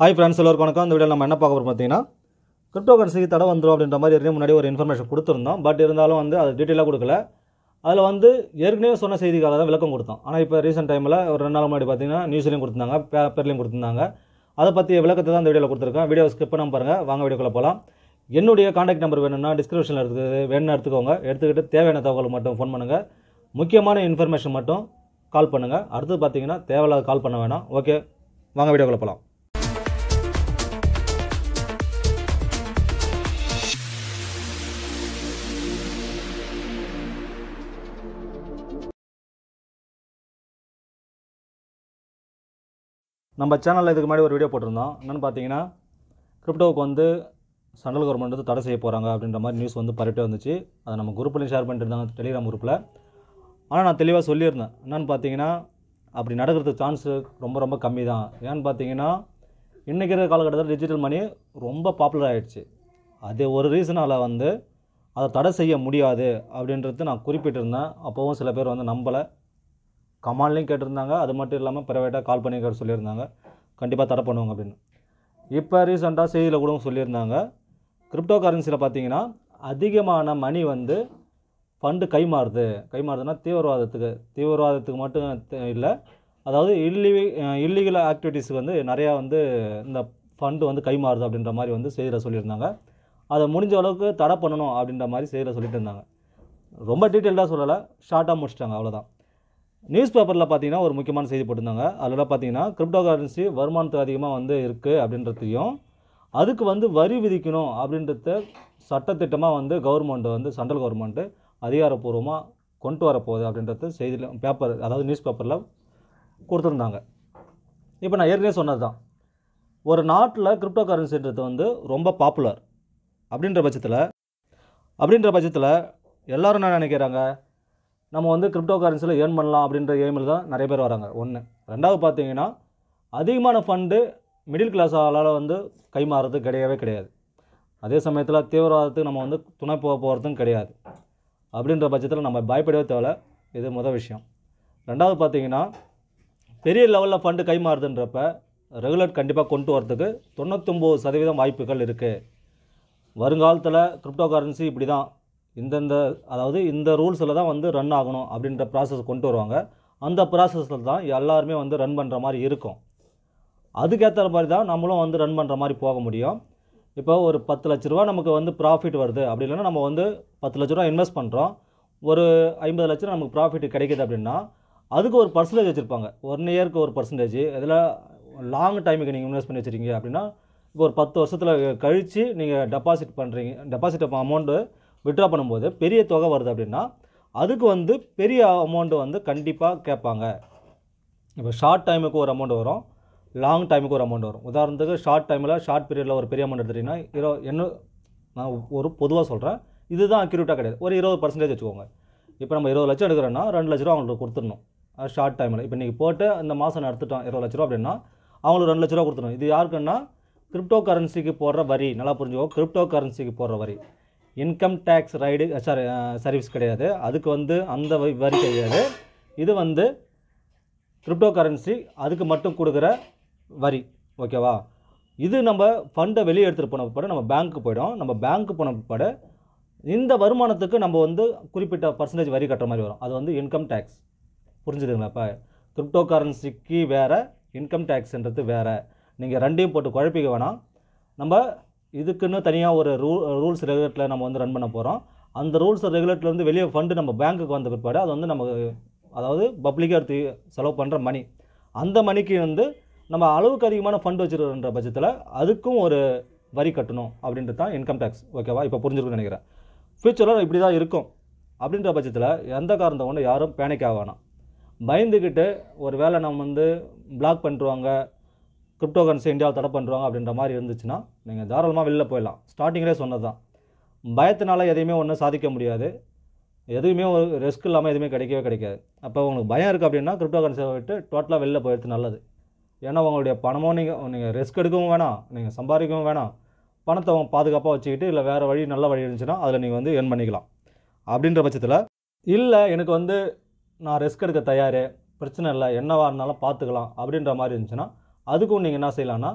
hi friends எல்லோருக்கும் வணக்கம் இந்த வீடியோ நம்ம என்ன பார்க்க போகிறோம் பார்த்தீங்கன்னா கிரிப்டோ கரன்சிக்கு தடை வந்துடும் அப்படின்ற மாதிரி ஏற்கனவே முன்னாடி ஒரு இன்ஃபர்மேஷன் கொடுத்துருந்தோம் பட் இருந்தாலும் வந்து அது டீட்டெயிலாக கொடுக்கல அதில் வந்து ஏற்கனவே சொன்ன செய்திக்காக தான் விளக்கம் கொடுத்தோம் ஆனால் இப்போ ரீசெண்ட் டைமில் ஒரு ரெண்டு நாள் முன்னாடி பார்த்தீங்கன்னா நியூஸ்லையும் பே பேர்லையும் கொடுத்துருந்தாங்க அதை பற்றிய விளக்கத்தை தான் இந்த வீடியோவில் கொடுத்துருக்கேன் வீடியோ ஸ்கிப் பண்ணாமல் பாருங்கள் வாங்க வீடியோக்குள்ளே போகலாம் என்னுடைய காண்டாக்ட் நம்பர் வேணும்னா டிஸ்கிரிப்ஷனில் எடுத்துக்க வேணும்னு எடுத்துக்கோங்க எடுத்துக்கிட்டு தேவையான தகவல் மட்டும் ஃபோன் பண்ணுங்கள் முக்கியமான இன்ஃபர்மேஷன் மட்டும் கால் பண்ணுங்கள் அடுத்து பார்த்தீங்கன்னா தேவையில்லாத கால் பண்ண வேணாம் ஓகே வாங்க வீடியோக்குள்ளே போகலாம் நம்ம சேனலில் இதுக்கு முன்னாடி ஒரு வீடியோ போட்டிருந்தோம் என்னென்னு பார்த்தீங்கன்னா கிரிப்டோவுக்கு வந்து சென்ட்ரல் கவர்மெண்ட் வந்து தடை செய்ய போகிறாங்க அப்படின்ற மாதிரி நியூஸ் வந்து பரவிட்டே வந்துச்சு அதை நம்ம குரூப்லேயும் ஷேர் பண்ணிட்டு இருந்தாங்க டெலிகிராம் குரூப்பில் ஆனால் நான் தெளிவாக சொல்லியிருந்தேன் என்னென்னு பார்த்தீங்கன்னா அப்படி நடக்கிறதுக்கு சான்ஸ் ரொம்ப ரொம்ப கம்மி தான் ஏன்னு பார்த்தீங்கன்னா இன்றைக்கி இருக்கிற காலகட்டத்தில் டிஜிட்டல் மணி ரொம்ப பாப்புலர் ஆகிடுச்சு அது ஒரு ரீசனால் வந்து அதை தடை செய்ய முடியாது அப்படின்றது நான் குறிப்பிட்டிருந்தேன் அப்போவும் சில பேர் வந்து நம்பலை கமான்லேயும் கேட்டிருந்தாங்க அது மட்டும் இல்லாமல் ப்ரைவேட்டாக கால் பண்ணி கேட்டு சொல்லியிருந்தாங்க கண்டிப்பாக தடை பண்ணுவாங்க அப்படின்னு இப்போ ரீசெண்டாக செய்தியில் கூட சொல்லியிருந்தாங்க கிரிப்டோ கரன்சியில் பார்த்தீங்கன்னா அதிகமான மணி வந்து ஃபண்டு கைமாறுது கைமாறுதுன்னா தீவிரவாதத்துக்கு தீவிரவாதத்துக்கு மட்டும் இல்லை அதாவது இல்லி இல்லீகல் ஆக்டிவிட்டீஸ் வந்து நிறையா வந்து இந்த ஃபண்டு வந்து கைமாறுது அப்படின்ற மாதிரி வந்து செய்தியில் சொல்லியிருந்தாங்க அதை முடிஞ்ச அளவுக்கு தடை பண்ணணும் அப்படின்ற மாதிரி செய்தியில் சொல்லிட்டு இருந்தாங்க ரொம்ப டீட்டெயில்டாக சொல்லலை ஷார்ட்டாக முடிச்சிட்டாங்க அவ்வளோதான் நியூஸ் பேப்பரில் பார்த்தீங்கன்னா ஒரு முக்கியமான செய்தி போட்டிருந்தாங்க அதில் பார்த்தீங்கன்னா கிரிப்டோ கரன்சி வருமானத்துக்கு அதிகமாக வந்து இருக்குது அப்படின்றதையும் அதுக்கு வந்து வரி விதிக்கணும் அப்படின்றத சட்டத்திட்டமாக வந்து கவர்மெண்ட் வந்து சென்ட்ரல் கவர்மெண்ட்டு அதிகாரப்பூர்வமாக கொண்டு வரப்போகுது அப்படின்றது செய்தியில் பேப்பர் அதாவது நியூஸ் பேப்பரில் கொடுத்துருந்தாங்க இப்போ நான் ஏற்கனவே சொன்னது தான் ஒரு நாட்டில் கிரிப்டோ கரன்சின்றது வந்து ரொம்ப பாப்புலர் அப்படின்ற பட்சத்தில் அப்படின்ற பட்சத்தில் எல்லோரும் என்ன நினைக்கிறாங்க நம்ம வந்து கிரிப்டோ கரன்சியில் ஏர்ன் பண்ணலாம் அப்படின்ற ஏமில் தான் நிறைய பேர் வராங்க ஒன்று ரெண்டாவது பார்த்தீங்கன்னா அதிகமான ஃபண்டு மிடில் கிளாஸால் வந்து கைமாறுறது கிடையவே கிடையாது அதே சமயத்தில் தீவிரவாதத்துக்கு நம்ம வந்து துணை போக போகிறதும் கிடையாது அப்படின்ற பட்சத்தில் நம்ம பயப்படவே தேவை இது முதல் விஷயம் ரெண்டாவது பார்த்திங்கன்னா பெரிய லெவலில் ஃபண்டு கைமாறுதுன்றப்ப ரெகுலர் கண்டிப்பாக கொண்டு வரதுக்கு தொண்ணூத்தொம்பது சதவீதம் வாய்ப்புகள் இருக்குது வருங்காலத்தில் கிரிப்டோ கரன்சி இப்படி தான் இந்தந்த அதாவது இந்த ரூல்ஸில் தான் வந்து ரன் ஆகணும் அப்படின்ற ப்ராசஸ் கொண்டு வருவாங்க அந்த ப்ராசஸில் தான் எல்லாருமே வந்து ரன் பண்ணுற மாதிரி இருக்கும் அதுக்கேற்ற மாதிரி தான் நம்மளும் வந்து ரன் பண்ணுற மாதிரி போக முடியும் இப்போ ஒரு பத்து லட்ச ரூபா நமக்கு வந்து ப்ராஃபிட் வருது அப்படி இல்லைன்னா நம்ம வந்து பத்து லட்ச ரூபா இன்வெஸ்ட் பண்ணுறோம் ஒரு ஐம்பது லட்ச ரூபா நமக்கு ப்ராஃபிட் கிடைக்குது அப்படின்னா அதுக்கு ஒரு பர்சன்டேஜ் வச்சுருப்பாங்க ஒன் இயருக்கு ஒரு பர்சன்டேஜ் இதில் லாங் டைமுக்கு நீங்கள் இன்வெஸ்ட் பண்ணி வச்சுருக்கீங்க அப்படின்னா இப்போ ஒரு பத்து வருஷத்தில் கழித்து நீங்கள் டெபாசிட் பண்ணுறீங்க டெபாசிட் அமௌண்ட்டு விட்ரா பண்ணும்போது பெரிய தொகை வருது அப்படின்னா அதுக்கு வந்து பெரிய அமௌண்ட்டு வந்து கண்டிப்பாக கேட்பாங்க இப்போ ஷார்ட் டைமுக்கு ஒரு அமௌண்ட் வரும் லாங் டைமுக்கு ஒரு அமௌண்ட் வரும் உதாரணத்துக்கு ஷார்ட் டைமில் ஷார்ட் பீரியடில் ஒரு பெரிய அமௌண்ட் எடுத்துகிட்டிங்கன்னா இரு என்ன நான் ஒரு பொதுவாக சொல்கிறேன் இதுதான் அக்யூரேட்டாக கிடையாது ஒரு இருபது பர்சன்டேஜ் வச்சுக்கோங்க இப்போ நம்ம இருபது லட்சம் எடுக்கிறோன்னா ரெண்டு லட்ச ரூபா அவங்களுக்கு கொடுத்துடணும் ஷார்ட் டைமில் இப்போ நீங்கள் போட்டு இந்த மாதம் நான் எடுத்துட்டோம் இருபது லட்ச ரூபா அப்படின்னா அவங்களுக்கு ரெண்டு லட்ச ரூபா கொடுத்துடணும் இது யாருக்குன்னா கிரிப்டோ கரன்சிக்கு போடுற வரி நல்லா புரிஞ்சுக்கோ கிரிப்டோ கரன்சிக்கு போடுற வரி இன்கம் டேக்ஸ் ரைடு சாரி சர்வீஸ் கிடையாது அதுக்கு வந்து அந்த வரி கிடையாது இது வந்து கிரிப்டோ கரன்சி அதுக்கு மட்டும் கொடுக்குற வரி ஓகேவா இது நம்ம ஃபண்டை வெளியே எடுத்துகிட்டு போன பிற்பாடு நம்ம பேங்க்கு போய்டும் நம்ம பேங்க்கு போன பிற்பாடு இந்த வருமானத்துக்கு நம்ம வந்து குறிப்பிட்ட பர்சன்டேஜ் வரி கட்டுற மாதிரி வரும் அது வந்து இன்கம் டேக்ஸ் புரிஞ்சுதுங்களா இப்போ கிரிப்டோ கரன்சிக்கு வேறு இன்கம் டேக்ஸ்ன்றது வேறு நீங்கள் ரெண்டையும் போட்டு குழப்பிக்க வேணாம் நம்ம இதுக்குன்னு தனியாக ஒரு ரூ ரூல்ஸ் ரெகுலேட்டில் நம்ம வந்து ரன் பண்ண போகிறோம் அந்த ரூல்ஸ் ரெகுலேட்லேருந்து வெளியே ஃபண்டு நம்ம பேங்க்குக்கு வந்த பிற்பாடு அது வந்து நம்ம அதாவது பப்ளிக்காக எடுத்து செலவு பண்ணுற மணி அந்த மணிக்கு வந்து நம்ம அளவுக்கு அதிகமான ஃபண்ட் வச்சுருக்கிற பட்சத்தில் அதுக்கும் ஒரு வரி கட்டணும் அப்படின்றது தான் இன்கம் டேக்ஸ் ஓகேவா இப்போ புரிஞ்சிருக்குன்னு நினைக்கிறேன் ஃப்யூச்சரில் இப்படி தான் இருக்கும் அப்படின்ற பட்சத்தில் எந்த காரணத்தை கொண்டு யாரும் பேனிக் ஆக பயந்துக்கிட்டு ஒரு வேளை நம்ம வந்து பிளாக் பண்ணிடுவாங்க கிரிப்டோ கரன்சி இந்தியாவில் தடை பண்ணுறாங்க அப்படின்ற மாதிரி இருந்துச்சுன்னா நீங்கள் தாராளமாக வெளில போயிடலாம் ஸ்டார்டிங்கிலே சொன்னது தான் பயத்தினால எதையுமே ஒன்றும் சாதிக்க முடியாது எதுவுமே ஒரு ரிஸ்க் இல்லாமல் எதுவுமே கிடைக்கவே கிடைக்காது அப்போ உங்களுக்கு பயம் இருக்குது அப்படின்னா கிரிப்டோ கரன்சியை விட்டு டோட்டலாக வெளில போயிடுறது நல்லது ஏன்னா உங்களுடைய பணமும் நீங்கள் நீங்கள் ரிஸ்க் எடுக்கவும் வேணாம் நீங்கள் சம்பாதிக்கவும் வேணாம் பணத்தை அவங்க பாதுகாப்பாக வச்சுக்கிட்டு இல்லை வேறு வழி நல்ல வழி இருந்துச்சுன்னா அதில் நீங்கள் வந்து ஏர்ன் பண்ணிக்கலாம் அப்படின்ற பட்சத்தில் இல்லை எனக்கு வந்து நான் ரிஸ்க் எடுக்க தயார் பிரச்சனை இல்லை என்னவாக இருந்தாலும் பார்த்துக்கலாம் அப்படின்ற மாதிரி இருந்துச்சுன்னா அதுக்கும் நீங்கள் என்ன செய்யலாம்னா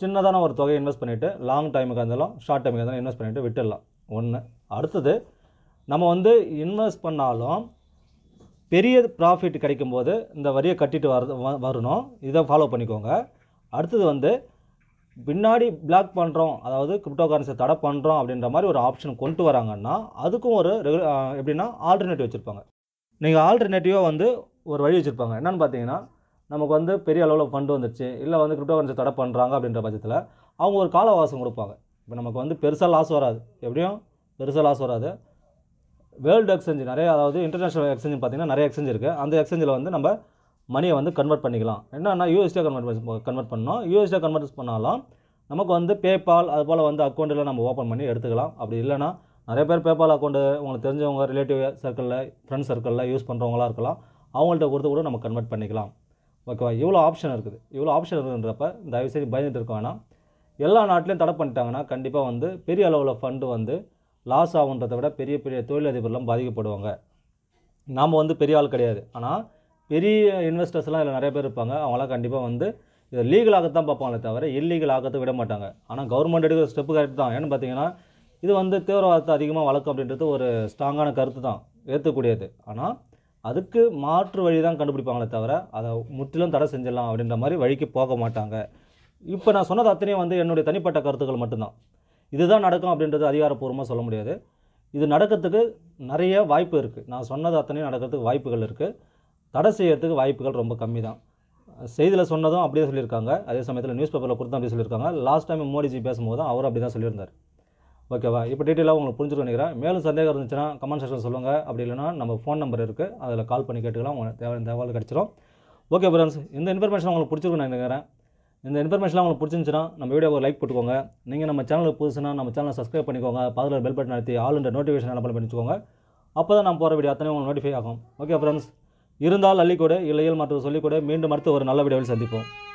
சின்னதான ஒரு தொகையை இன்வெஸ்ட் பண்ணிவிட்டு லாங் டைமுக்கு இருந்தாலும் ஷார்ட் டைமுக்கு இருந்தாலும் இன்வெஸ்ட் பண்ணிவிட்டு விட்டுடலாம் ஒன்று அடுத்தது நம்ம வந்து இன்வெஸ்ட் பண்ணாலும் பெரிய ப்ராஃபிட் கிடைக்கும்போது இந்த வரியை கட்டிட்டு வர வரணும் இதை ஃபாலோ பண்ணிக்கோங்க அடுத்தது வந்து பின்னாடி பிளாக் பண்ணுறோம் அதாவது கிரிப்டோ கரன்சியை தடை பண்ணுறோம் அப்படின்ற மாதிரி ஒரு ஆப்ஷன் கொண்டு வராங்கன்னா அதுக்கும் ஒரு ரெகுலர் எப்படின்னா ஆல்டர்னேட்டிவ் வச்சுருப்பாங்க நீங்கள் ஆல்டர்னேட்டிவாக வந்து ஒரு வழி வச்சுருப்பாங்க என்னென்னு பார்த்தீங்கன்னா நமக்கு வந்து பெரிய அளவில் ஃபண்டு வந்துருச்சு இல்லை வந்து கிரிப்டோ கரன்சி தடை பண்ணுறாங்க அப்படின்ற பட்சத்தில் அவங்க ஒரு கால கொடுப்பாங்க இப்போ நமக்கு வந்து பெருசாக லாஸ் வராது எப்படியும் பெருசாக லாஸ் வராது வேர்ல்டு எக்ஸ்சேஞ்சு நிறைய அதாவது இன்டர்நேஷ்னல் எக்ஸ்சேஞ்சு பார்த்திங்கன்னா நிறைய எக்ஸ்சேஞ்ச் இருக்குது அந்த எக்ஸ்சேஞ்சில் வந்து நம்ம மணியை வந்து கன்வெர்ட் பண்ணிக்கலாம் என்னென்னா யூஎஸ்டியாக கன்வெர்ட் கன்வெர்ட் பண்ணோம் யூஎஸ்டியாக கன்வெர்ட் பண்ணாலும் நமக்கு வந்து பேபால் அது போல் வந்து அக்கௌண்ட்டில் நம்ம ஓப்பன் பண்ணி எடுத்துக்கலாம் அப்படி இல்லைனா நிறைய பேர் பேபால் அக்கௌண்ட்டு உங்களுக்கு தெரிஞ்சவங்க ரிலேட்டிவ் சர்க்கிளில் ஃப்ரெண்ட்ஸ் சர்க்கிளில் யூஸ் பண்ணுறவங்களாக இருக்கலாம் அவங்கள்ட்ட கொடுத்து கூட நம்ம கன்வெர்ட் பண்ணிக்கலாம் ஓகேவா இவ்வளோ ஆப்ஷன் இருக்குது இவ்வளோ ஆப்ஷன் இருக்குன்றப்ப தயவுசெய்து பயந்துட்டு இருக்க வேணாம் எல்லா நாட்டிலையும் தடை பண்ணிட்டாங்கன்னா கண்டிப்பாக வந்து பெரிய அளவில் ஃபண்டு வந்து லாஸ் ஆகுன்றதை விட பெரிய பெரிய தொழிலதிபர்லாம் பாதிக்கப்படுவாங்க நாம் வந்து பெரிய ஆள் கிடையாது ஆனால் பெரிய இன்வெஸ்டர்ஸ்லாம் இதில் நிறைய பேர் இருப்பாங்க அவங்களாம் கண்டிப்பாக வந்து இதை லீகலாகத்தான் பார்ப்பாங்களே தவிர இல்லீகல் ஆகத்தை விட மாட்டாங்க ஆனால் கவர்மெண்ட் எடுக்கிற ஸ்டெப்பு கரெக்ட் தான் ஏன்னு பார்த்தீங்கன்னா இது வந்து தீவிரவாதத்தை அதிகமாக வளர்க்கும் அப்படின்றது ஒரு ஸ்ட்ராங்கான கருத்து தான் ஏற்றக்கூடியது ஆனால் அதுக்கு மாற்று வழி தான் கண்டுபிடிப்பாங்களே தவிர அதை முற்றிலும் தடை செஞ்சிடலாம் அப்படின்ற மாதிரி வழிக்கு போக மாட்டாங்க இப்போ நான் சொன்னது அத்தனையும் வந்து என்னுடைய தனிப்பட்ட கருத்துக்கள் மட்டும்தான் இதுதான் நடக்கும் அப்படின்றது அதிகாரப்பூர்வமாக சொல்ல முடியாது இது நடக்கிறதுக்கு நிறைய வாய்ப்பு இருக்குது நான் சொன்னது அத்தனையும் நடக்கிறதுக்கு வாய்ப்புகள் இருக்குது தடை செய்யறதுக்கு வாய்ப்புகள் ரொம்ப கம்மி தான் செய்தியில் சொன்னதும் அப்படியே சொல்லியிருக்காங்க அதே சமயத்தில் நியூஸ் பேப்பரில் கொடுத்தா அப்படியே சொல்லியிருக்காங்க லாஸ்ட் டைம் மோடிஜி பேசும்போது அவரும் அப்படி தான் சொல்லியிருந்தார் ஓகேவா இப்போ டீட்டெயிலாக உங்களுக்கு புரிஞ்சுட்டு நினைக்கிறேன் மேலும் சந்தேகம் இருந்துச்சுன்னா கமெண்ட் செக்ஷன் சொல்லுங்கள் அப்படி இல்லைனா நம்ம ஃபோன் நம்பர் இருக்குது அதில் கால் பண்ணி கேட்டுக்கலாம் உங்களுக்கு தேவை தேவையில் கிடச்சிரும் ஓகே ஃப்ரெண்ட்ஸ் இந்த இன்ஃபர்மேஷன் உங்களுக்கு பிடிச்சிருக்குன்னு நான் நினைக்கிறேன் இந்த இன்ஃபர்மேஷன்லாம் உங்களுக்கு பிடிச்சிருந்துச்சுன்னா நம்ம வீடியோ ஒரு லைக் போட்டுக்கோங்க நீங்கள் நம்ம சேனலுக்கு புதுசுனா நம்ம சேனலை சப்ஸ்கிரைப் பண்ணிக்கோங்க பதில் பெல் பட்டன் நடத்தி ஆல் இந்த நோட்டிஃபிகேஷன் என்ன பண்ணிக்கோங்க அப்போ தான் நான் போகிற வீடியோ அத்தனை உங்களுக்கு நோட்டிஃபை ஆகும் ஓகே ஃப்ரெண்ட்ஸ் இருந்தால் அள்ளிக்கூட இல்லையல் மற்றது சொல்லிக்கூட மீண்டும் அடுத்து ஒரு நல்ல வீடியோவில் சந்திப்போம்